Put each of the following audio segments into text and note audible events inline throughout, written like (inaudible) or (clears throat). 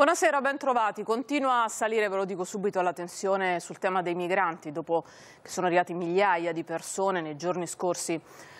Buonasera, bentrovati. Continua a salire, ve lo dico subito, la tensione sul tema dei migranti, dopo che sono arrivati migliaia di persone nei giorni scorsi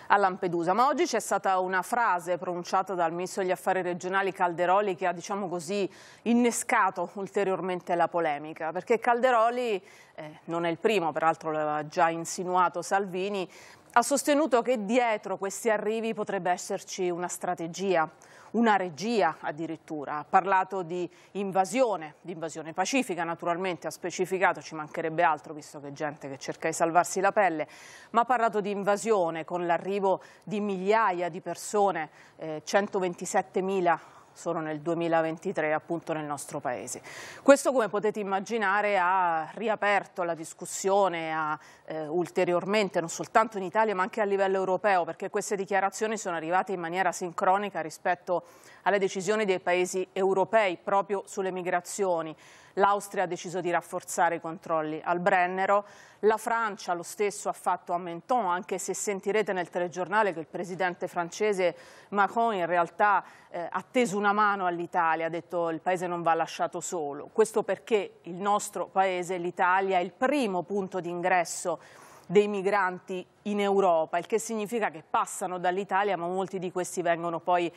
a Lampedusa. Ma oggi c'è stata una frase pronunciata dal ministro degli affari regionali Calderoli che ha, diciamo così, innescato ulteriormente la polemica, perché Calderoli, eh, non è il primo, peraltro l'aveva già insinuato Salvini, ha sostenuto che dietro questi arrivi potrebbe esserci una strategia, una regia addirittura, ha parlato di invasione, di invasione pacifica naturalmente, ha specificato, ci mancherebbe altro visto che è gente che cerca di salvarsi la pelle, ma ha parlato di invasione con l'arrivo di migliaia di persone, eh, 127.000 solo nel 2023 appunto nel nostro paese. Questo come potete immaginare ha riaperto la discussione ha, eh, ulteriormente non soltanto in Italia ma anche a livello europeo perché queste dichiarazioni sono arrivate in maniera sincronica rispetto alle decisioni dei paesi europei proprio sulle migrazioni. L'Austria ha deciso di rafforzare i controlli al Brennero, la Francia lo stesso ha fatto a Menton, anche se sentirete nel telegiornale che il presidente francese Macron in realtà eh, ha teso una mano all'Italia, ha detto che il paese non va lasciato solo. Questo perché il nostro paese, l'Italia, è il primo punto d'ingresso dei migranti in Europa, il che significa che passano dall'Italia, ma molti di questi vengono poi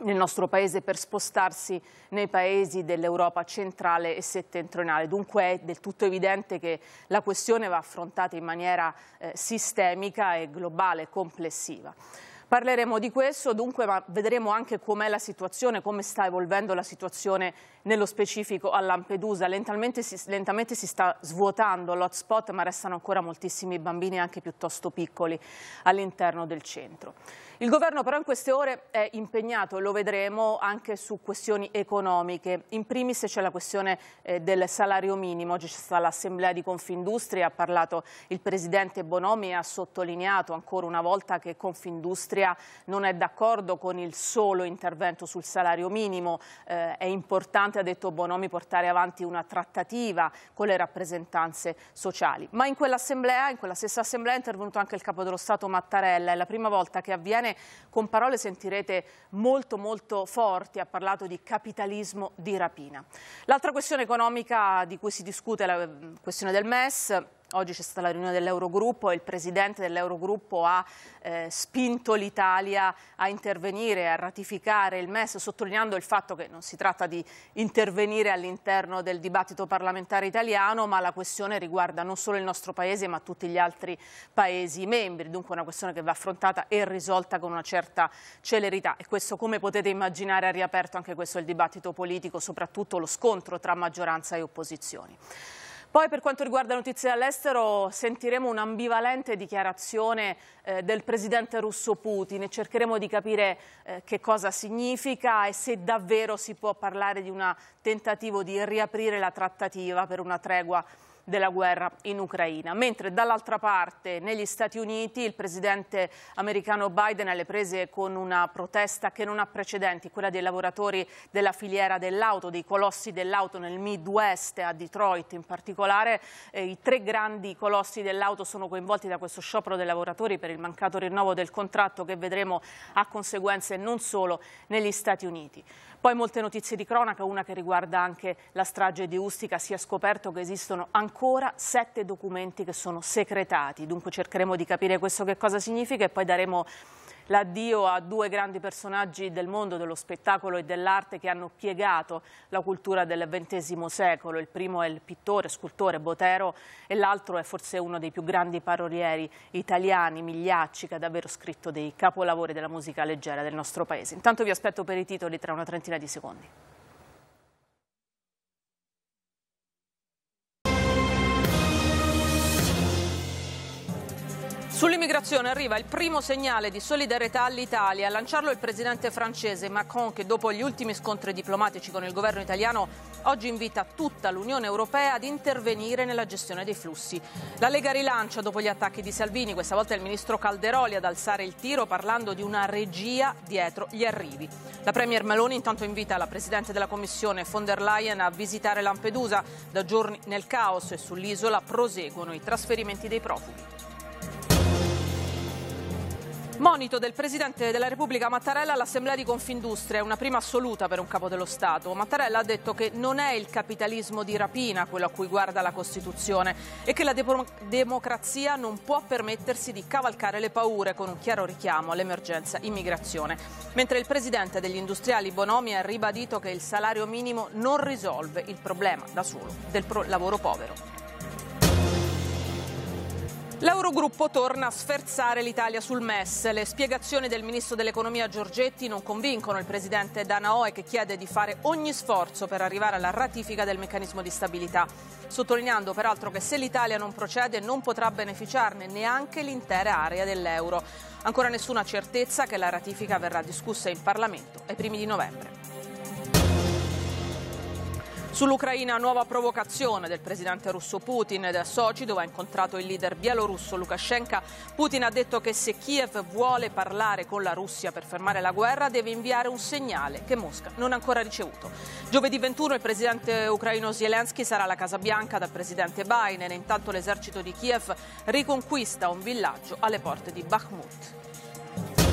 nel nostro paese per spostarsi nei paesi dell'Europa centrale e settentrionale. Dunque è del tutto evidente che la questione va affrontata in maniera eh, sistemica e globale, complessiva. Parleremo di questo, dunque, ma vedremo anche com'è la situazione, come sta evolvendo la situazione nello specifico a Lampedusa. Lentamente si, lentamente si sta svuotando l'hotspot, ma restano ancora moltissimi bambini, anche piuttosto piccoli, all'interno del centro. Il governo però in queste ore è impegnato, lo vedremo, anche su questioni economiche. In primis c'è la questione eh, del salario minimo. Oggi c'è stata l'assemblea di Confindustria, ha parlato il presidente Bonomi e ha sottolineato ancora una volta che Confindustria non è d'accordo con il solo intervento sul salario minimo. Eh, è importante, ha detto Bonomi, portare avanti una trattativa con le rappresentanze sociali. Ma in quell'assemblea, in quella stessa assemblea è intervenuto anche il capo dello Stato Mattarella. È la prima volta che avviene Bene, con parole sentirete molto molto forti, ha parlato di capitalismo di rapina. L'altra questione economica di cui si discute è la eh, questione del MES. Oggi c'è stata la riunione dell'Eurogruppo e il presidente dell'Eurogruppo ha eh, spinto l'Italia a intervenire, a ratificare il MES, sottolineando il fatto che non si tratta di intervenire all'interno del dibattito parlamentare italiano, ma la questione riguarda non solo il nostro Paese, ma tutti gli altri Paesi membri. Dunque una questione che va affrontata e risolta con una certa celerità. E questo, come potete immaginare, ha riaperto anche questo il dibattito politico, soprattutto lo scontro tra maggioranza e opposizioni. Poi per quanto riguarda notizie dall'estero sentiremo un'ambivalente dichiarazione eh, del presidente russo Putin e cercheremo di capire eh, che cosa significa e se davvero si può parlare di un tentativo di riaprire la trattativa per una tregua della guerra in Ucraina. Mentre dall'altra parte, negli Stati Uniti, il presidente americano Biden ha le prese con una protesta che non ha precedenti, quella dei lavoratori della filiera dell'auto, dei colossi dell'auto nel Midwest, a Detroit in particolare. Eh, I tre grandi colossi dell'auto sono coinvolti da questo sciopero dei lavoratori per il mancato rinnovo del contratto che vedremo ha conseguenze non solo negli Stati Uniti. Poi molte notizie di cronaca, una che riguarda anche la strage di Ustica, si è scoperto che esistono ancora sette documenti che sono secretati, dunque cercheremo di capire questo che cosa significa e poi daremo l'addio a due grandi personaggi del mondo dello spettacolo e dell'arte che hanno piegato la cultura del XX secolo. Il primo è il pittore, scultore Botero e l'altro è forse uno dei più grandi parolieri italiani, Migliacci, che ha davvero scritto dei capolavori della musica leggera del nostro paese. Intanto vi aspetto per i titoli tra una trentina di secondi. Sull'immigrazione arriva il primo segnale di solidarietà all'Italia. A lanciarlo il presidente francese Macron che dopo gli ultimi scontri diplomatici con il governo italiano oggi invita tutta l'Unione Europea ad intervenire nella gestione dei flussi. La Lega rilancia dopo gli attacchi di Salvini, questa volta il ministro Calderoli ad alzare il tiro parlando di una regia dietro gli arrivi. La Premier Meloni intanto invita la presidente della Commissione von der Leyen a visitare Lampedusa. Da giorni nel caos e sull'isola proseguono i trasferimenti dei profughi. Monito del Presidente della Repubblica Mattarella all'Assemblea di Confindustria, una prima assoluta per un capo dello Stato. Mattarella ha detto che non è il capitalismo di rapina quello a cui guarda la Costituzione e che la de democrazia non può permettersi di cavalcare le paure con un chiaro richiamo all'emergenza immigrazione. Mentre il Presidente degli industriali Bonomi ha ribadito che il salario minimo non risolve il problema da solo del lavoro povero. L'Eurogruppo torna a sferzare l'Italia sul MES. Le spiegazioni del ministro dell'economia Giorgetti non convincono il presidente Danaoe che chiede di fare ogni sforzo per arrivare alla ratifica del meccanismo di stabilità, sottolineando peraltro che se l'Italia non procede non potrà beneficiarne neanche l'intera area dell'euro. Ancora nessuna certezza che la ratifica verrà discussa in Parlamento ai primi di novembre. Sull'Ucraina nuova provocazione del presidente russo Putin da a Sochi dove ha incontrato il leader bielorusso Lukashenko. Putin ha detto che se Kiev vuole parlare con la Russia per fermare la guerra deve inviare un segnale che Mosca non ha ancora ricevuto. Giovedì 21 il presidente ucraino Zelensky sarà alla Casa Bianca dal presidente Biden. Intanto l'esercito di Kiev riconquista un villaggio alle porte di Bakhmut.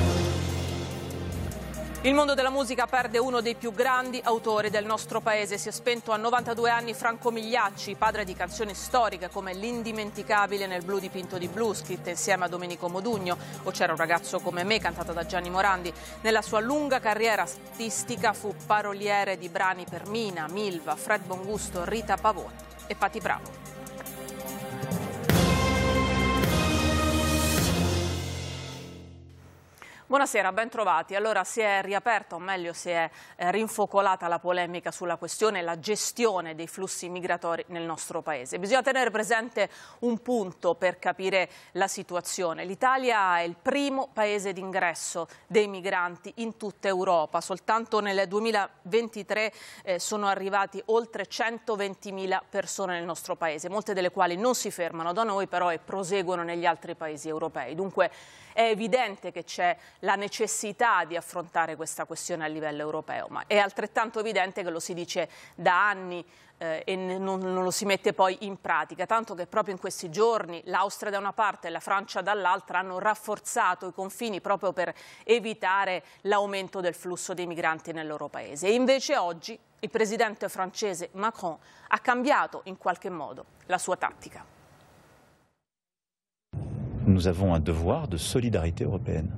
Il mondo della musica perde uno dei più grandi autori del nostro paese. Si è spento a 92 anni Franco Migliacci, padre di canzoni storiche come L'indimenticabile nel blu dipinto di blu, scritta insieme a Domenico Modugno, o C'era un ragazzo come me, cantata da Gianni Morandi. Nella sua lunga carriera artistica fu paroliere di brani per Mina, Milva, Fred Bongusto, Rita Pavone e Patti Bravo. Buonasera, ben trovati. Allora si è riaperta, o meglio si è eh, rinfocolata la polemica sulla questione la gestione dei flussi migratori nel nostro paese. Bisogna tenere presente un punto per capire la situazione. L'Italia è il primo paese d'ingresso dei migranti in tutta Europa. Soltanto nel 2023 eh, sono arrivati oltre 120.000 persone nel nostro paese, molte delle quali non si fermano da noi però e proseguono negli altri paesi europei. Dunque è evidente che c'è la necessità di affrontare questa questione a livello europeo, ma è altrettanto evidente che lo si dice da anni eh, e non, non, lo si mette poi in pratica, tanto che proprio in questi giorni l'Austria da una parte e la Francia dall'altra hanno rafforzato i confini proprio per evitare l'aumento del flusso dei migranti nel loro paese. E invece oggi il presidente francese Macron ha cambiato in qualche modo la sua tattica. nous avons un devoir de solidarité européenne.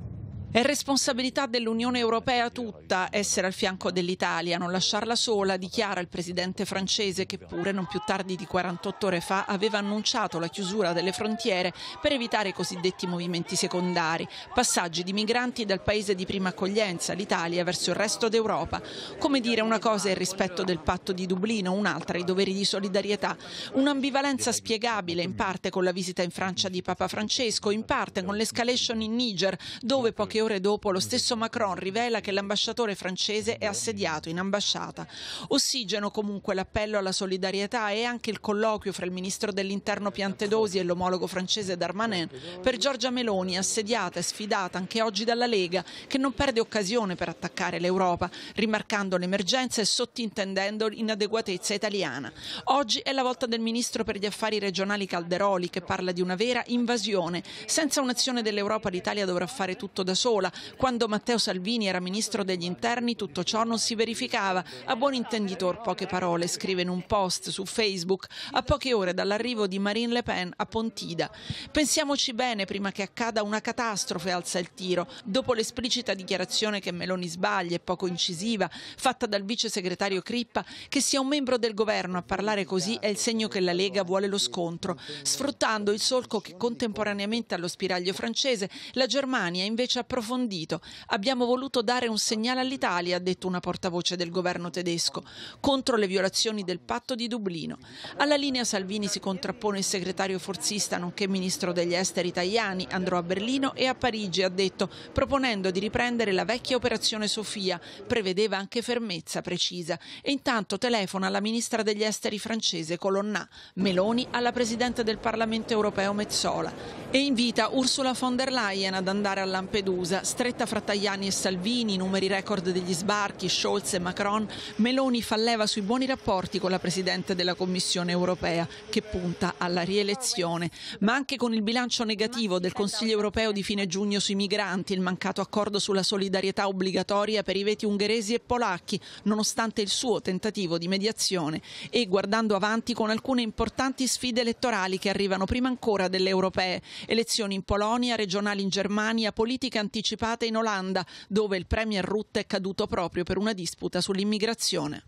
È responsabilità dell'Unione Europea tutta essere al fianco dell'Italia, non lasciarla sola, dichiara il presidente francese che pure non più tardi di 48 ore fa aveva annunciato la chiusura delle frontiere per evitare i cosiddetti movimenti secondari, passaggi di migranti dal paese di prima accoglienza, l'Italia, verso il resto d'Europa. Come dire una cosa è il rispetto del patto di Dublino, un'altra i doveri di solidarietà, un'ambivalenza spiegabile in parte con la visita in Francia di Papa Francesco, in parte con l'escalation in Niger, dove poche poche ore dopo lo stesso Macron rivela che l'ambasciatore francese è assediato in ambasciata. Ossigeno comunque l'appello alla solidarietà e anche il colloquio fra il ministro dell'interno Piantedosi e l'omologo francese Darmanin per Giorgia Meloni, assediata e sfidata anche oggi dalla Lega, che non perde occasione per attaccare l'Europa, rimarcando l'emergenza e sottintendendo l'inadeguatezza italiana. Oggi è la volta del ministro per gli affari regionali Calderoli che parla di una vera invasione. Senza un'azione dell'Europa l'Italia dovrà fare tutto da solo sola. Quando Matteo Salvini era ministro degli interni tutto ciò non si verificava. A buon intenditor poche parole, scrive in un post su Facebook a poche ore dall'arrivo di Marine Le Pen a Pontida. Pensiamoci bene prima che accada una catastrofe, alza il tiro. Dopo l'esplicita dichiarazione che Meloni sbaglia e poco incisiva, fatta dal vice segretario Crippa, che sia un membro del governo a parlare così è il segno che la Lega vuole lo scontro, sfruttando il solco che contemporaneamente allo spiraglio francese la Germania invece ha provato approfondito. Abbiamo voluto dare un segnale all'Italia, ha detto una portavoce del governo tedesco, contro le violazioni del patto di Dublino. Alla linea Salvini si contrappone il segretario forzista, nonché ministro degli esteri italiani, Andrò a Berlino e a Parigi, ha detto, proponendo di riprendere la vecchia operazione Sofia. Prevedeva anche fermezza precisa. E intanto telefona alla ministra degli esteri francese Colonna, Meloni alla presidente del Parlamento europeo Mezzola e invita Ursula von der Leyen ad andare a Lampedusa chiusa, stretta fra Tajani e Salvini, numeri record degli sbarchi, Scholz e Macron, Meloni fa leva sui buoni rapporti con la Presidente della Commissione europea, che punta alla rielezione, ma anche con il bilancio negativo del Consiglio europeo di fine giugno sui migranti, il mancato accordo sulla solidarietà obbligatoria per i veti ungheresi e polacchi, nonostante il suo tentativo di mediazione, e guardando avanti con alcune importanti sfide elettorali che arrivano prima ancora delle europee, elezioni in Polonia, regionali in Germania, politiche anti anticipate in Olanda, dove il premier Rutte è caduto proprio per una disputa sull'immigrazione.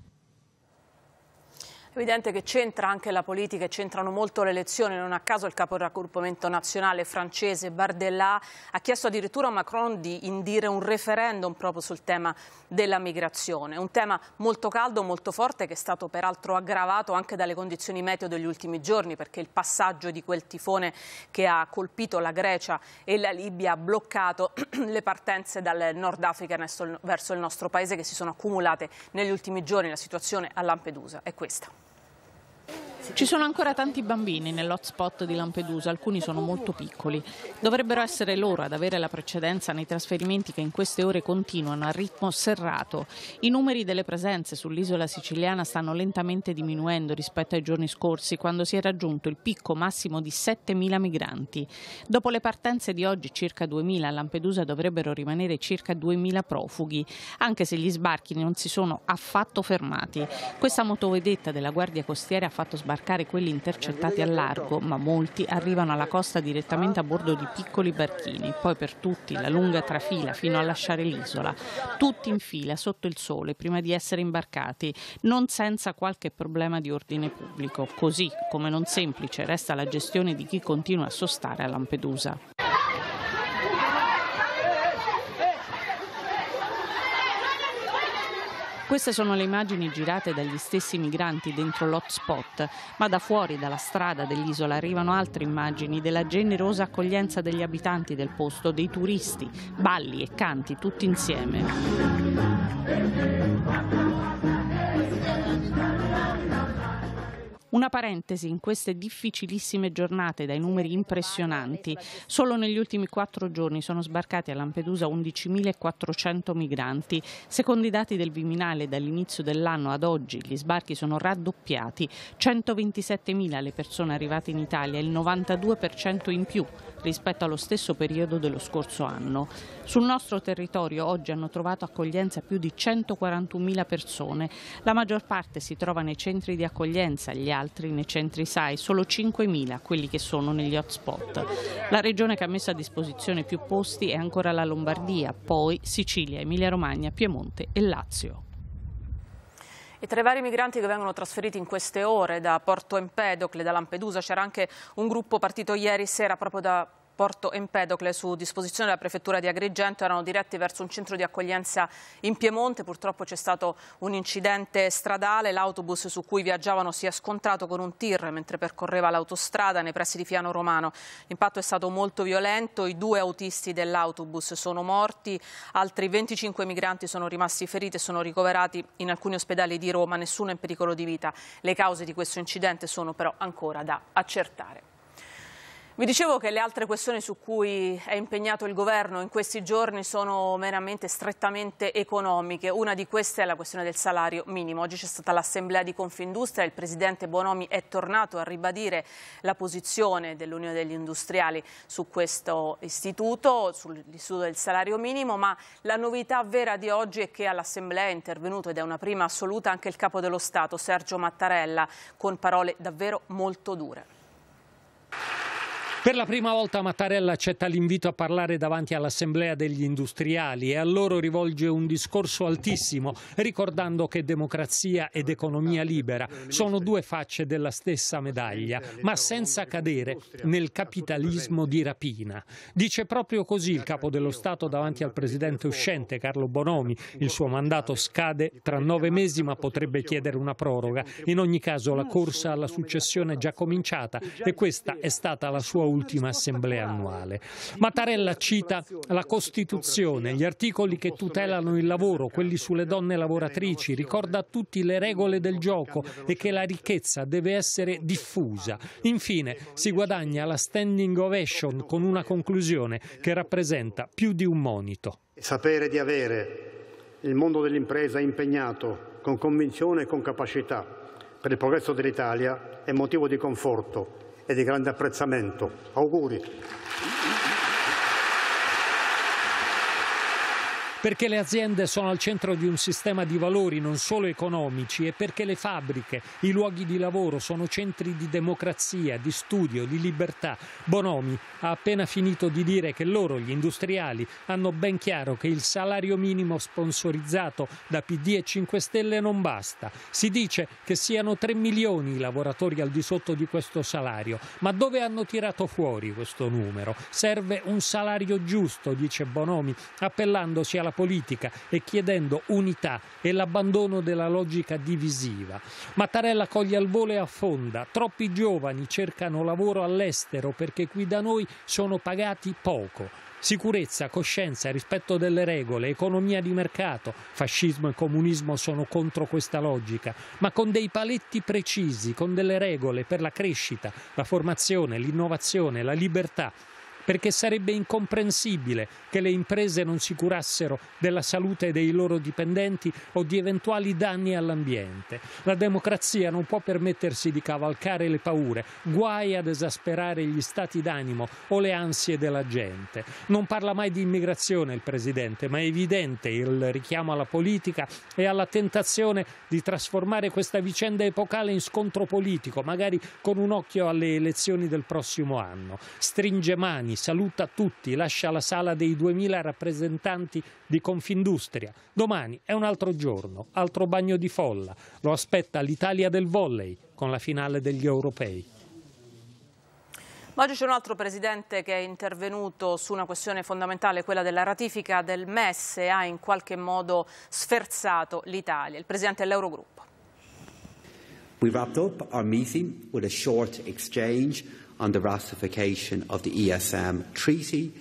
Evidente che c'entra anche la politica e c'entrano molto le elezioni, non a caso il capo del raggruppamento nazionale francese Bardella ha chiesto addirittura a Macron di indire un referendum proprio sul tema della migrazione, un tema molto caldo, molto forte che è stato peraltro aggravato anche dalle condizioni meteo degli ultimi giorni perché il passaggio di quel tifone che ha colpito la Grecia e la Libia ha bloccato (clears throat) le partenze dal Nord Africa verso il nostro paese che si sono accumulate negli ultimi giorni, la situazione a Lampedusa è questa. Ci sono ancora tanti bambini nell'hotspot di Lampedusa, alcuni sono molto piccoli. Dovrebbero essere loro ad avere la precedenza nei trasferimenti che in queste ore continuano a ritmo serrato. I numeri delle presenze sull'isola siciliana stanno lentamente diminuendo rispetto ai giorni scorsi, quando si è raggiunto il picco massimo di 7.000 migranti. Dopo le partenze di oggi, circa 2.000, a Lampedusa dovrebbero rimanere circa 2.000 profughi, anche se gli sbarchi non si sono affatto fermati. Questa motovedetta della Guardia Costiera ha fatto sbagliare sbarcare quelli intercettati al largo, ma molti arrivano alla costa direttamente a bordo di piccoli barchini, poi per tutti la lunga trafila fino a lasciare l'isola, tutti in fila sotto il sole prima di essere imbarcati, non senza qualche problema di ordine pubblico, così come non semplice resta la gestione di chi continua a sostare a Lampedusa. Queste sono le immagini girate dagli stessi migranti dentro l'hotspot, ma da fuori, dalla strada dell'isola, arrivano altre immagini della generosa accoglienza degli abitanti del posto, dei turisti, balli e canti tutti insieme. Una parentesi in queste difficilissime giornate dai numeri impressionanti. Solo negli ultimi quattro giorni sono sbarcati a Lampedusa 11.400 migranti. Secondo i dati del Viminale dall'inizio dell'anno ad oggi gli sbarchi sono raddoppiati. 127.000 le persone arrivate in Italia, il 92% in più rispetto allo stesso periodo dello scorso anno. Sul nostro territorio oggi hanno trovato accoglienza più di 141.000 persone. La maggior parte si trova nei centri di accoglienza, gli altri altri nei centri SAI, solo 5.000 quelli che sono negli hotspot. La regione che ha messo a disposizione più posti è ancora la Lombardia, poi Sicilia, Emilia-Romagna, Piemonte e Lazio. E tra i vari migranti che vengono trasferiti in queste ore da Porto Empedocle, da Lampedusa, c'era anche un gruppo partito ieri sera proprio da Porto Empedocle su disposizione della Prefettura di Agrigento erano diretti verso un centro di accoglienza in Piemonte. Purtroppo c'è stato un incidente stradale, l'autobus su cui viaggiavano si è scontrato con un tir mentre percorreva l'autostrada nei pressi di Fiano Romano. L'impatto è stato molto violento, i due autisti dell'autobus sono morti, altri 25 migranti sono rimasti feriti e sono ricoverati in alcuni ospedali di Roma, nessuno è in pericolo di vita. Le cause di questo incidente sono però ancora da accertare. Vi dicevo che le altre questioni su cui è impegnato il governo in questi giorni sono meramente strettamente economiche. Una di queste è la questione del salario minimo. Oggi c'è stata l'assemblea di Confindustria, il presidente Bonomi è tornato a ribadire la posizione dell'Unione degli Industriali su questo istituto, sull'istituto del salario minimo, ma la novità vera di oggi è che all'assemblea è intervenuto ed è una prima assoluta anche il capo dello Stato, Sergio Mattarella, con parole davvero molto dure. Per la prima volta Mattarella accetta l'invito a parlare davanti all'Assemblea degli industriali e a loro rivolge un discorso altissimo, ricordando che democrazia ed economia libera sono due facce della stessa medaglia, ma senza cadere nel capitalismo di rapina. Dice proprio così il capo dello Stato davanti al presidente uscente Carlo Bonomi. Il suo mandato scade tra nove mesi ma potrebbe chiedere una proroga. In ogni caso la corsa alla successione è già cominciata e questa è stata la sua ultima assemblea annuale. Mattarella cita la Costituzione, gli articoli che tutelano il lavoro, quelli sulle donne lavoratrici, ricorda a tutti le regole del gioco e che la ricchezza deve essere diffusa. Infine si guadagna la standing ovation con una conclusione che rappresenta più di un monito. Sapere di avere il mondo dell'impresa impegnato con convinzione e con capacità per il progresso dell'Italia è motivo di conforto e di grande apprezzamento. Auguri. perché le aziende sono al centro di un sistema di valori non solo economici e perché le fabbriche, i luoghi di lavoro sono centri di democrazia, di studio, di libertà. Bonomi ha appena finito di dire che loro, gli industriali, hanno ben chiaro che il salario minimo sponsorizzato da PD e 5 Stelle non basta. Si dice che siano 3 milioni i lavoratori al di sotto di questo salario, ma dove hanno tirato fuori questo numero? Serve un salario giusto, dice Bonomi, appellandosi alla alla politica e chiedendo unità e l'abbandono della logica divisiva. Mattarella coglie al volo e affonda. Troppi giovani cercano lavoro all'estero perché qui da noi sono pagati poco. Sicurezza, coscienza, rispetto delle regole, economia di mercato, fascismo e comunismo sono contro questa logica, ma con dei paletti precisi, con delle regole per la crescita, la formazione, l'innovazione, la libertà, perché sarebbe incomprensibile che le imprese non si curassero della salute dei loro dipendenti o di eventuali danni all'ambiente. La democrazia non può permettersi di cavalcare le paure, guai ad esasperare gli stati d'animo o le ansie della gente. Non parla mai di immigrazione il Presidente, ma è evidente il richiamo alla politica e alla tentazione di trasformare questa vicenda epocale in scontro politico, magari con un occhio alle elezioni del prossimo anno. Stringe mani, saluta tutti, lascia la sala dei 2000 rappresentanti di Confindustria. Domani è un altro giorno, altro bagno di folla. Lo aspetta l'Italia del volley con la finale degli europei. oggi c'è un altro presidente che è intervenuto su una questione fondamentale, quella della ratifica del MES e ha in qualche modo sferzato l'Italia, il presidente dell'Eurogruppo. We wrapped up our meeting with a short exchange on the ratification of the ESM treaty.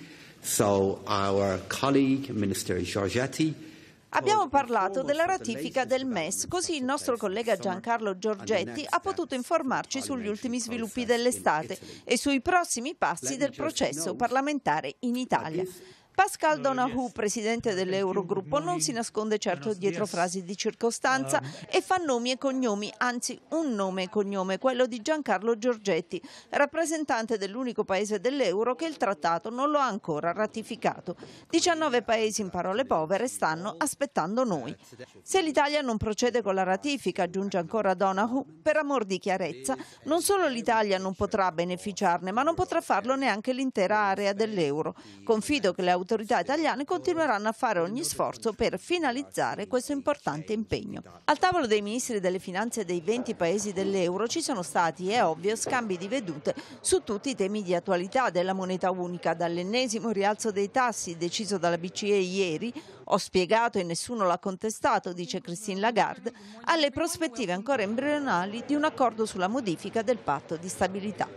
So our colleague, Minister Giorgetti, Abbiamo parlato della ratifica del MES, così il nostro collega Giancarlo Giorgetti ha potuto informarci sugli ultimi sviluppi dell'estate e sui prossimi passi del processo parlamentare in Italia. Pascal Donahue, presidente dell'Eurogruppo, non si nasconde certo dietro frasi di circostanza e fa nomi e cognomi, anzi un nome e cognome, quello di Giancarlo Giorgetti, rappresentante dell'unico paese dell'euro che il trattato non lo ha ancora ratificato. 19 paesi in parole povere stanno aspettando noi. Se l'Italia non procede con la ratifica, aggiunge ancora Donahue, per amor di chiarezza, non solo l'Italia non potrà beneficiarne, ma non potrà farlo neanche l'intera area dell'euro. Confido che le autorità autorità italiane continueranno a fare ogni sforzo per finalizzare questo importante impegno. Al tavolo dei ministri delle finanze dei 20 paesi dell'euro ci sono stati, è ovvio, scambi di vedute su tutti i temi di attualità della moneta unica, dall'ennesimo rialzo dei tassi deciso dalla BCE ieri, ho spiegato e nessuno l'ha contestato, dice Christine Lagarde, alle prospettive ancora embrionali di un accordo sulla modifica del patto di stabilità.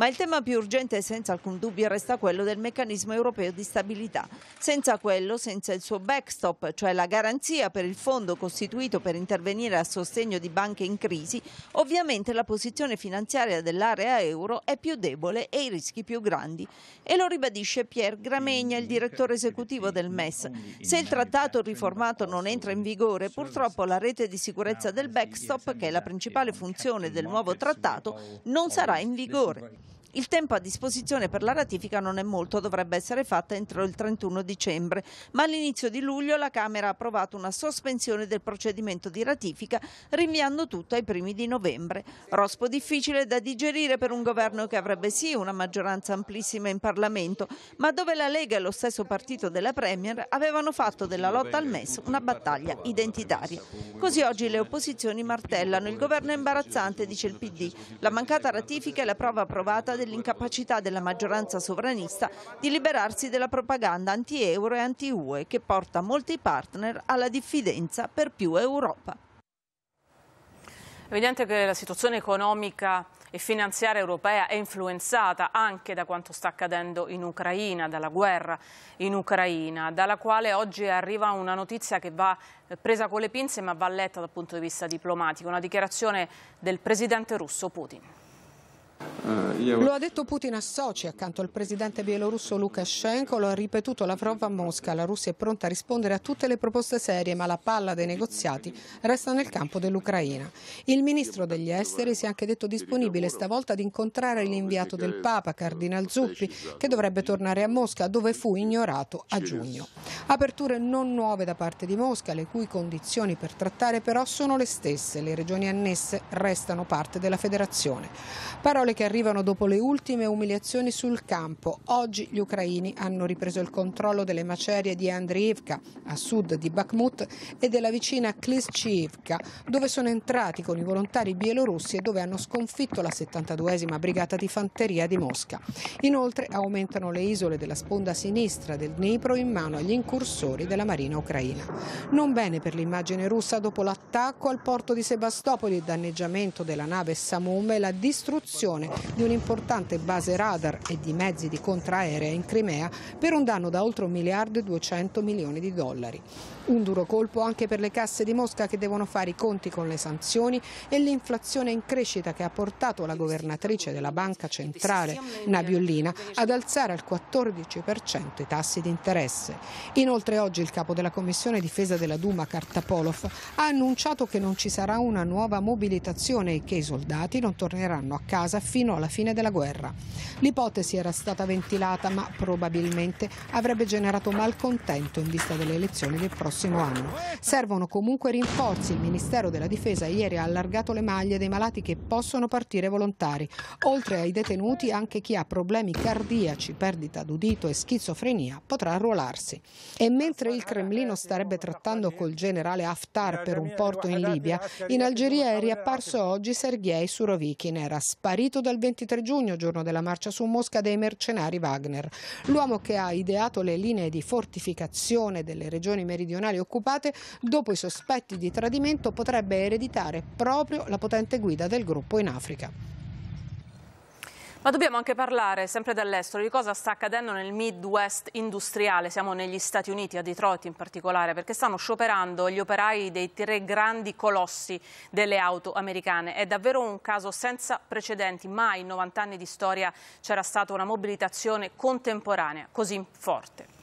Ma il tema più urgente senza alcun dubbio resta quello del meccanismo europeo di stabilità. Senza quello, senza il suo backstop, cioè la garanzia per il fondo costituito per intervenire a sostegno di banche in crisi, ovviamente la posizione finanziaria dell'area euro è più debole e i rischi più grandi. E lo ribadisce Pierre Gramegna, il direttore esecutivo del MES. Se il trattato riformato non entra in vigore, purtroppo la rete di sicurezza del backstop, che è la principale funzione del nuovo trattato, non sarà in vigore. Il tempo a disposizione per la ratifica non è molto, dovrebbe essere fatta entro il 31 dicembre, ma all'inizio di luglio la Camera ha approvato una sospensione del procedimento di ratifica, rinviando tutto ai primi di novembre. Rospo difficile da digerire per un governo che avrebbe sì una maggioranza amplissima in Parlamento, ma dove la Lega e lo stesso partito della Premier avevano fatto della lotta al MES una battaglia identitaria. Così oggi le eh. opposizioni martellano, il governo è imbarazzante, dice il PD. La mancata ratifica è la prova approvata dell'incapacità della maggioranza sovranista di liberarsi della propaganda anti-euro e anti-UE che porta molti partner alla diffidenza per più Europa. È evidente che la situazione economica e finanziaria europea è influenzata anche da quanto sta accadendo in Ucraina, dalla guerra in Ucraina, dalla quale oggi arriva una notizia che va eh, presa con le pinze ma va letta dal punto di vista diplomatico, una dichiarazione del presidente russo Putin. Eh, lo ha detto Putin a Sochi accanto al presidente bielorusso Lukashenko, lo ha ripetuto Lavrov a Mosca. La Russia è pronta a rispondere a tutte le proposte serie, ma la palla dei negoziati resta nel campo dell'Ucraina. Il ministro degli esteri si è anche detto disponibile stavolta ad incontrare l'inviato del Papa, Cardinal Zuppi, che dovrebbe tornare a Mosca, dove fu ignorato a giugno. Aperture non nuove da parte di Mosca, le cui condizioni per trattare però sono le stesse. Le regioni annesse restano parte della federazione. Parole parole che arrivano dopo le ultime umiliazioni sul campo. Oggi gli ucraini hanno ripreso il controllo delle macerie di Andriivka, a sud di Bakhmut, e della vicina Klishchiivka, dove sono entrati con i volontari bielorussi e dove hanno sconfitto la 72esima brigata di fanteria di Mosca. Inoltre aumentano le isole della sponda sinistra del Dnipro in mano agli incursori della marina ucraina. Non bene per l'immagine russa dopo l'attacco al porto di Sebastopoli, il danneggiamento della nave Samum e la distruzione distruzione di un'importante base radar e di mezzi di contraerea in Crimea per un danno da oltre 1 miliardo e 200 milioni di dollari. Un duro colpo anche per le casse di Mosca che devono fare i conti con le sanzioni e l'inflazione in crescita che ha portato la governatrice della Banca Centrale, Nabiullina, ad alzare al 14% i tassi di interesse. Inoltre oggi il capo della Commissione Difesa della Duma, Kartapolov, ha annunciato che non ci sarà una nuova mobilitazione e che i soldati non torneranno a casa fino alla fine della guerra. L'ipotesi era stata ventilata ma probabilmente avrebbe generato malcontento in vista delle elezioni del prossimo prossimo anno. Servono comunque rinforzi. Il Ministero della Difesa ieri ha allargato le maglie dei malati che possono partire volontari. Oltre ai detenuti, anche chi ha problemi cardiaci, perdita d'udito e schizofrenia potrà arruolarsi. E mentre il Cremlino starebbe trattando col generale Haftar per un porto in Libia, in Algeria è riapparso oggi Sergei Surovikin. Era sparito dal 23 giugno, giorno della marcia su Mosca dei mercenari Wagner. L'uomo che ha ideato le linee di fortificazione delle regioni meridionali nazionali occupate, dopo i sospetti di tradimento potrebbe ereditare proprio la potente guida del gruppo in Africa. Ma dobbiamo anche parlare, sempre dall'estero, di cosa sta accadendo nel Midwest industriale. Siamo negli Stati Uniti, a Detroit in particolare, perché stanno scioperando gli operai dei tre grandi colossi delle auto americane. È davvero un caso senza precedenti. Mai in 90 anni di storia c'era stata una mobilitazione contemporanea così forte.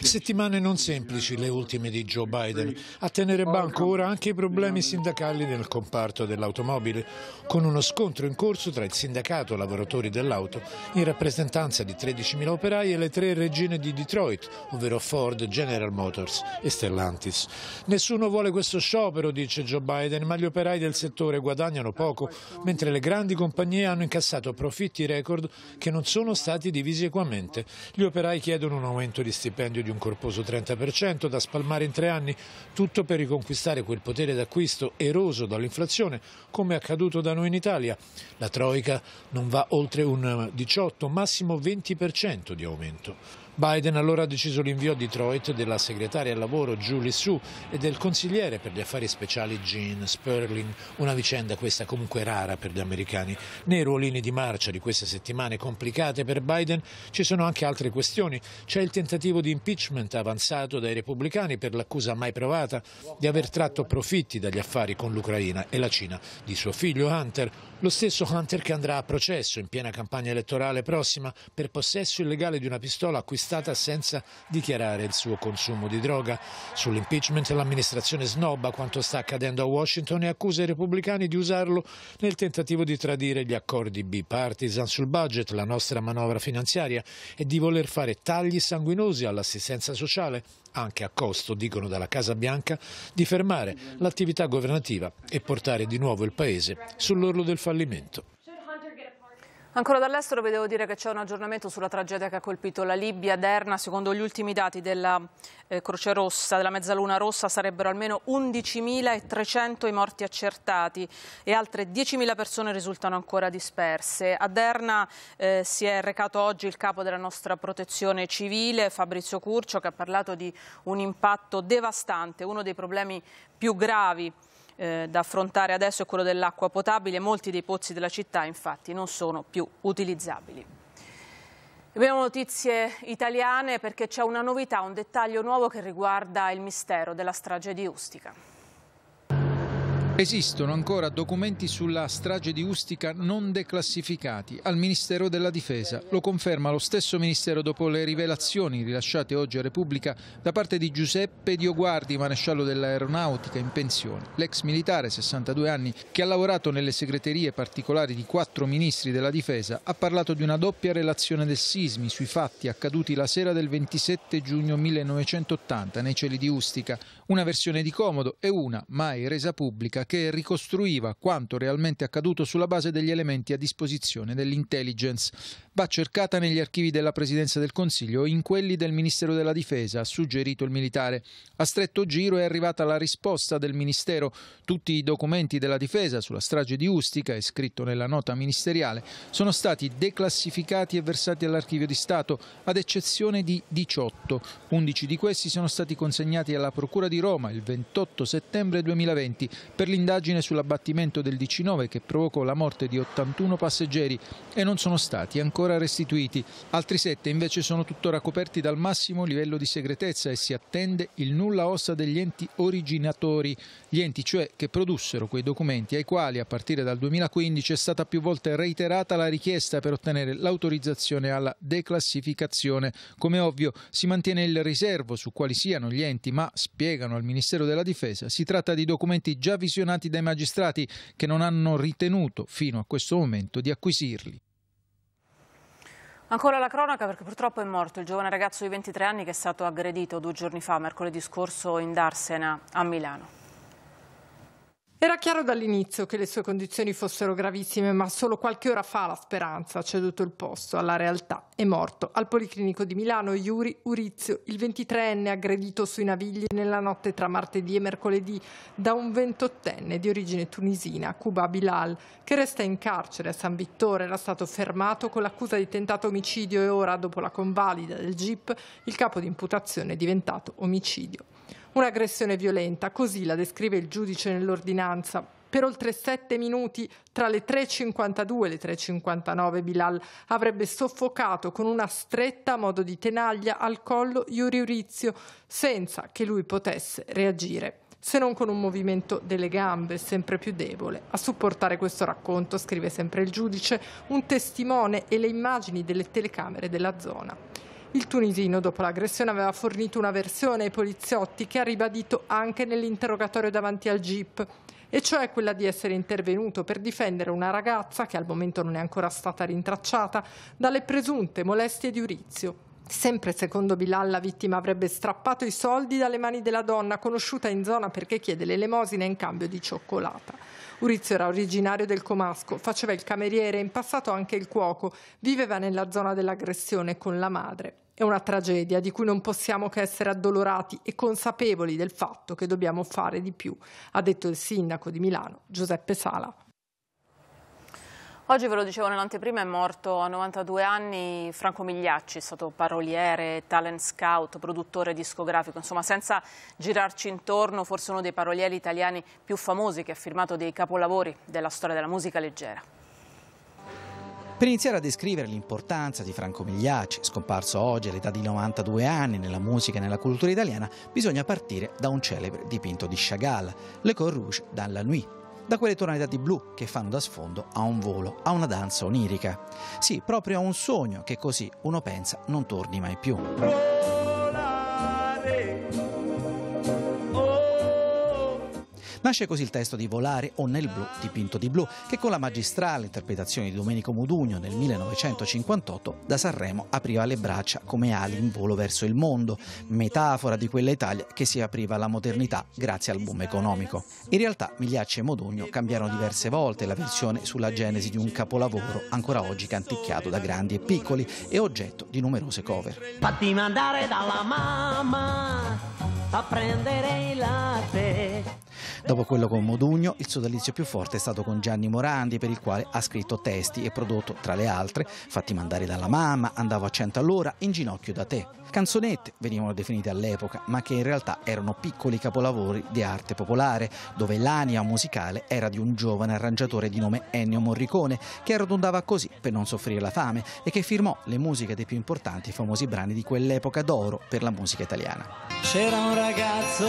Settimane non semplici le ultime di Joe Biden, a tenere banco ora anche i problemi sindacali nel comparto dell'automobile, con uno scontro in corso tra il sindacato lavoratori dell'auto in rappresentanza di 13.000 operai e le tre regine di Detroit, ovvero Ford, General Motors e Stellantis. Nessuno vuole questo sciopero, dice Joe Biden, ma gli operai del settore guadagnano poco, mentre le grandi compagnie hanno incassato profitti record che non sono stati divisi equamente. Gli operai chiedono chiedono un aumento di stipendio di un corposo 30% da spalmare in tre anni, tutto per riconquistare quel potere d'acquisto eroso dall'inflazione come è accaduto da noi in Italia. La Troica non va oltre un 18, massimo 20% di aumento. Biden allora ha deciso l'invio a Detroit della segretaria al lavoro Julie Sue e del consigliere per gli affari speciali Gene Sperling, una vicenda questa comunque rara per gli americani. Nei ruolini di marcia di queste settimane complicate per Biden ci sono anche altre questioni. C'è il tentativo di impeachment avanzato dai repubblicani per l'accusa mai provata di aver tratto profitti dagli affari con l'Ucraina e la Cina di suo figlio Hunter, lo stesso Hunter che andrà a processo in piena campagna elettorale prossima per possesso illegale di una pistola acquistata acquistata senza dichiarare il suo consumo di droga. Sull'impeachment l'amministrazione snobba quanto sta accadendo a Washington e accusa i repubblicani di usarlo nel tentativo di tradire gli accordi bipartisan sul budget, la nostra manovra finanziaria, e di voler fare tagli sanguinosi all'assistenza sociale, anche a costo, dicono dalla Casa Bianca, di fermare l'attività governativa e portare di nuovo il Paese sull'orlo del fallimento. Ancora dall'estero vedevo dire che c'è un aggiornamento sulla tragedia che ha colpito la Libia. Derna, secondo gli ultimi dati della eh, Croce Rossa, della Mezzaluna Rossa, sarebbero almeno 11.300 i morti accertati e altre 10.000 persone risultano ancora disperse. A Derna eh, si è recato oggi il capo della nostra protezione civile, Fabrizio Curcio, che ha parlato di un impatto devastante, uno dei problemi più gravi eh, da affrontare adesso è quello dell'acqua potabile. Molti dei pozzi della città infatti non sono più utilizzabili. Abbiamo notizie italiane perché c'è una novità, un dettaglio nuovo che riguarda il mistero della strage di Ustica. Esistono ancora documenti sulla strage di Ustica non declassificati al Ministero della Difesa. Lo conferma lo stesso Ministero dopo le rivelazioni rilasciate oggi a Repubblica da parte di Giuseppe Dioguardi, maresciallo dell'aeronautica in pensione. L'ex militare, 62 anni, che ha lavorato nelle segreterie particolari di quattro ministri della Difesa, ha parlato di una doppia relazione del sismi sui fatti accaduti la sera del 27 giugno 1980 nei cieli di Ustica. Una versione di comodo e una, mai resa pubblica, che ricostruiva quanto realmente accaduto sulla base degli elementi a disposizione dell'intelligence. Va cercata negli archivi della Presidenza del Consiglio o in quelli del Ministero della Difesa, ha suggerito il militare. A stretto giro è arrivata la risposta del Ministero. Tutti i documenti della Difesa sulla strage di Ustica, è scritto nella nota ministeriale, sono stati declassificati e versati all'Archivio di Stato, ad eccezione di 18. 11 di questi sono stati consegnati alla Procura di Roma il 28 settembre 2020 per l'indagine sull'abbattimento del 19 che provocò la morte di 81 passeggeri e non sono stati ancora restituiti. Altri sette invece sono tuttora coperti dal massimo livello di segretezza e si attende il nulla ossa degli enti originatori, gli enti cioè che produssero quei documenti ai quali a partire dal 2015 è stata più volte reiterata la richiesta per ottenere l'autorizzazione alla declassificazione. Come ovvio si mantiene il riservo su quali siano gli enti ma, spiegano al Ministero della Difesa, si tratta di documenti già visionati questionati dai magistrati che non hanno ritenuto fino a questo momento di acquisirli. Ancora la cronaca perché purtroppo è morto il giovane ragazzo di 23 anni che è stato aggredito due giorni fa, mercoledì scorso, in Darsena a Milano. Era chiaro dall'inizio che le sue condizioni fossero gravissime, ma solo qualche ora fa la speranza ha ceduto il posto alla realtà. È morto al Policlinico di Milano Iuri Urizio, il 23enne aggredito sui navigli nella notte tra martedì e mercoledì da un 28enne di origine tunisina, Kuba Bilal, che resta in carcere a San Vittore. Era stato fermato con l'accusa di tentato omicidio e ora, dopo la convalida del GIP, il capo di imputazione è diventato omicidio. Un'aggressione violenta, così la descrive il giudice nell'ordinanza. Per oltre sette minuti, tra le 3.52 e le 3.59, Bilal avrebbe soffocato con una stretta a modo di tenaglia al collo Yuri Urizio, senza che lui potesse reagire se non con un movimento delle gambe sempre più debole. A supportare questo racconto, scrive sempre il giudice, un testimone e le immagini delle telecamere della zona. Il tunisino, dopo l'aggressione, aveva fornito una versione ai poliziotti che ha ribadito anche nell'interrogatorio davanti al GIP, e cioè quella di essere intervenuto per difendere una ragazza, che al momento non è ancora stata rintracciata, dalle presunte molestie di Urizio. Sempre secondo Bilal la vittima avrebbe strappato i soldi dalle mani della donna conosciuta in zona perché chiede l'elemosina in cambio di cioccolata. Urizio era originario del Comasco, faceva il cameriere, in passato anche il cuoco, viveva nella zona dell'aggressione con la madre. È una tragedia di cui non possiamo che essere addolorati e consapevoli del fatto che dobbiamo fare di più, ha detto il sindaco di Milano Giuseppe Sala. Oggi ve lo dicevo nell'anteprima è morto a 92 anni Franco Migliacci, è stato paroliere, talent scout, produttore discografico, insomma senza girarci intorno forse uno dei parolieri italiani più famosi che ha firmato dei capolavori della storia della musica leggera. Per iniziare a descrivere l'importanza di Franco Migliacci, scomparso oggi all'età di 92 anni nella musica e nella cultura italiana, bisogna partire da un celebre dipinto di Chagall, Le Cor Rouge dans la Nuit, da quelle tonalità di blu che fanno da sfondo a un volo, a una danza onirica. Sì, proprio a un sogno che così uno pensa non torni mai più. Nasce così il testo di Volare o Nel blu dipinto di blu, che con la magistrale interpretazione di Domenico Modugno nel 1958 da Sanremo apriva le braccia come ali in volo verso il mondo, metafora di quella Italia che si apriva alla modernità grazie al boom economico. In realtà Migliacci e Modugno cambiarono diverse volte la versione sulla genesi di un capolavoro ancora oggi canticchiato da grandi e piccoli e oggetto di numerose cover. Fatti mandare dalla mamma a prendere il latte. Dopo quello con Modugno, il sodalizio più forte è stato con Gianni Morandi, per il quale ha scritto testi e prodotto, tra le altre, Fatti mandare dalla mamma, Andavo a cento all'ora, In ginocchio da te. Canzonette venivano definite all'epoca, ma che in realtà erano piccoli capolavori di arte popolare, dove l'anima musicale era di un giovane arrangiatore di nome Ennio Morricone, che arrotondava così per non soffrire la fame e che firmò le musiche dei più importanti e famosi brani di quell'epoca d'oro per la musica italiana. C'era un ragazzo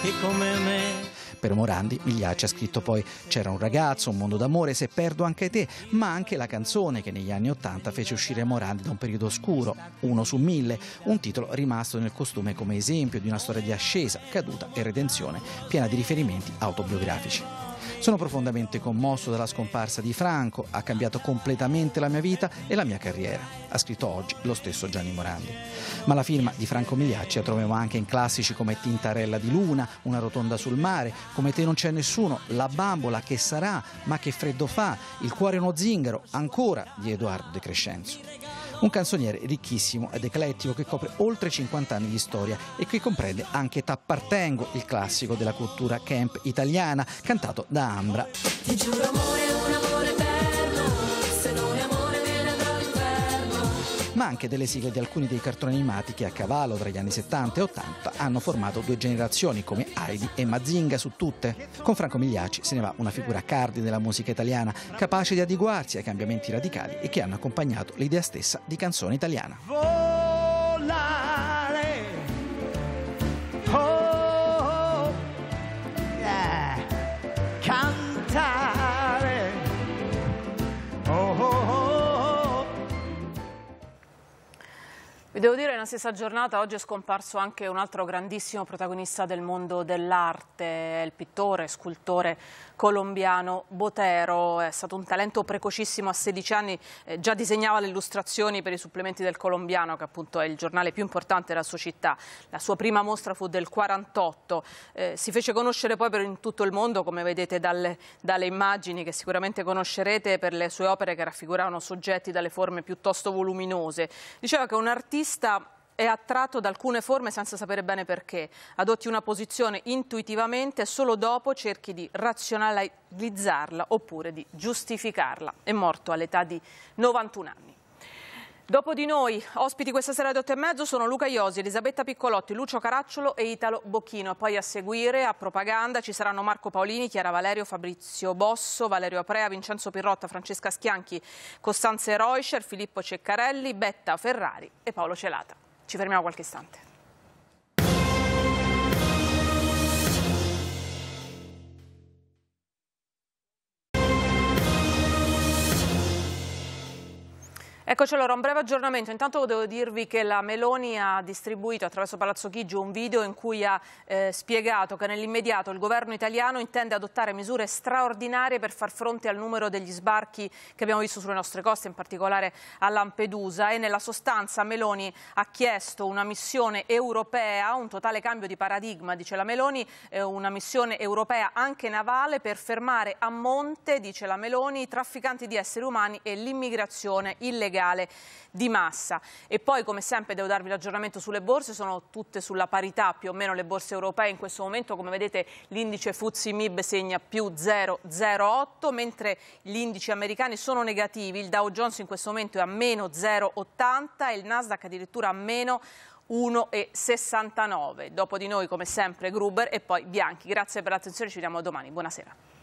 che come me per Morandi Migliacci ha scritto poi C'era un ragazzo, un mondo d'amore, Se perdo anche te, ma anche la canzone che negli anni Ottanta fece uscire Morandi da un periodo oscuro, uno su mille, un titolo rimasto nel costume come esempio di una storia di ascesa, caduta e redenzione, piena di riferimenti autobiografici. Sono profondamente commosso dalla scomparsa di Franco, ha cambiato completamente la mia vita e la mia carriera, ha scritto oggi lo stesso Gianni Morandi. Ma la firma di Franco Migliacci la troviamo anche in classici come Tintarella di Luna, Una rotonda sul mare, come Te non c'è nessuno, La bambola, Che sarà, Ma che freddo fa, Il cuore uno zingaro, ancora di Edoardo De Crescenzo. Un canzoniere ricchissimo ed eclettico che copre oltre 50 anni di storia e che comprende anche Tappartengo, il classico della cultura camp italiana, cantato da Ambra. Ti giuro amore, un ma anche delle sigle di alcuni dei cartoni animati che a cavallo tra gli anni 70 e 80 hanno formato due generazioni come Heidi e Mazinga su tutte. Con Franco Migliacci se ne va una figura cardine della musica italiana, capace di adeguarsi ai cambiamenti radicali e che hanno accompagnato l'idea stessa di canzone italiana. devo dire, nella stessa giornata oggi è scomparso anche un altro grandissimo protagonista del mondo dell'arte, il pittore, e scultore colombiano Botero. È stato un talento precocissimo a 16 anni, eh, già disegnava le illustrazioni per i supplementi del Colombiano, che appunto è il giornale più importante della sua città. La sua prima mostra fu del 48. Eh, si fece conoscere poi per in tutto il mondo, come vedete dalle, dalle immagini che sicuramente conoscerete, per le sue opere che raffiguravano soggetti dalle forme piuttosto voluminose. Diceva che un artista protagonista è attratto da alcune forme senza sapere bene perché. Adotti una posizione intuitivamente e solo dopo cerchi di razionalizzarla oppure di giustificarla. È morto all'età di 91 anni. Dopo di noi, ospiti questa sera alle 8 e mezzo sono Luca Iosi, Elisabetta Piccolotti, Lucio Caracciolo e Italo Bocchino. Poi a seguire, a propaganda, ci saranno Marco Paolini, Chiara Valerio, Fabrizio Bosso, Valerio Aprea, Vincenzo Pirrotta, Francesca Schianchi, Costanze Reuscher, Filippo Ceccarelli, Betta Ferrari e Paolo Celata. Ci fermiamo qualche istante. Eccoci allora, un breve aggiornamento. Intanto devo dirvi che la Meloni ha distribuito attraverso Palazzo Chigi un video in cui ha eh, spiegato che nell'immediato il governo italiano intende adottare misure straordinarie per far fronte al numero degli sbarchi che abbiamo visto sulle nostre coste, in particolare a Lampedusa e nella sostanza Meloni ha chiesto una missione europea, un totale cambio di paradigma, dice la Meloni, eh, una missione europea anche navale per fermare a monte, dice la Meloni, i trafficanti di esseri umani e l'immigrazione illegale legale di massa. E poi come sempre devo darvi l'aggiornamento sulle borse, sono tutte sulla parità più o meno le borse europee in questo momento, come vedete l'indice Fuzzi MIB segna più 0,08, mentre gli indici americani sono negativi, il Dow Jones in questo momento è a meno 0,80 e il Nasdaq addirittura a meno 1,69. Dopo di noi, come sempre, Gruber e poi Bianchi. Grazie per l'attenzione, ci vediamo domani. Buonasera.